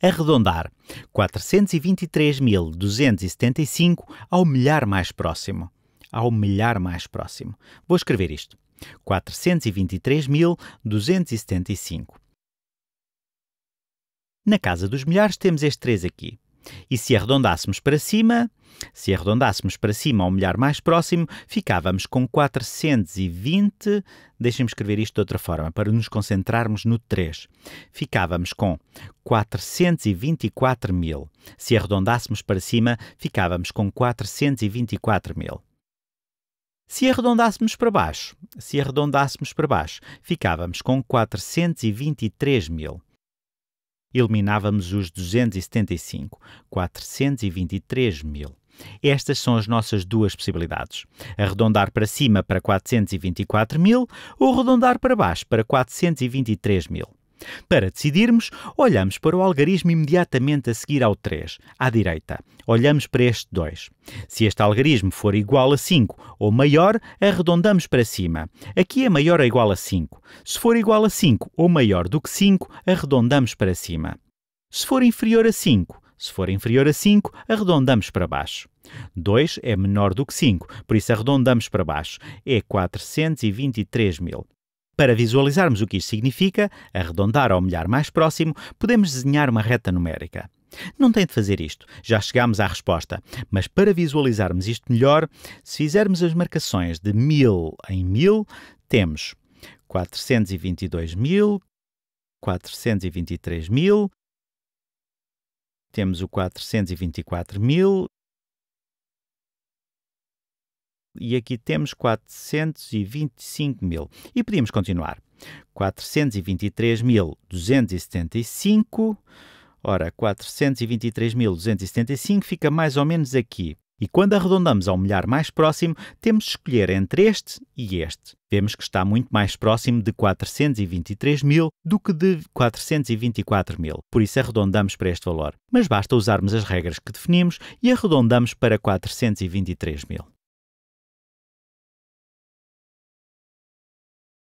arredondar 423.275 ao milhar mais próximo. Ao milhar mais próximo. Vou escrever isto. 423.275. Na casa dos milhares temos este 3 aqui. E se arredondássemos para cima, se arredondássemos para cima ao milhar mais próximo, ficávamos com 420. Deixem-me escrever isto de outra forma, para nos concentrarmos no 3. Ficávamos com 424 mil. Se arredondássemos para cima, ficávamos com 424 mil. Se arredondássemos para baixo, se arredondássemos para baixo, ficávamos com 423 mil eliminávamos os 275, 423 mil. Estas são as nossas duas possibilidades: arredondar para cima para 424 mil ou arredondar para baixo para 423 mil. Para decidirmos, olhamos para o algarismo imediatamente a seguir ao 3, à direita. Olhamos para este 2. Se este algarismo for igual a 5 ou maior, arredondamos para cima. Aqui é maior ou igual a 5. Se for igual a 5 ou maior do que 5, arredondamos para cima. Se for inferior a 5, se for inferior a 5, arredondamos para baixo. 2 é menor do que 5, por isso arredondamos para baixo. É 423 mil. Para visualizarmos o que isto significa, arredondar ao milhar mais próximo, podemos desenhar uma reta numérica. Não tem de fazer isto, já chegámos à resposta. Mas para visualizarmos isto melhor, se fizermos as marcações de 1000 em 1000, temos 422.000, 423.000, temos o 424.000 e aqui temos 425 mil. E podíamos continuar. 423.275. Ora, 423.275 fica mais ou menos aqui. E quando arredondamos ao milhar mais próximo, temos de escolher entre este e este. Vemos que está muito mais próximo de 423 mil do que de 424 mil, por isso arredondamos para este valor. Mas basta usarmos as regras que definimos e arredondamos para 423 mil.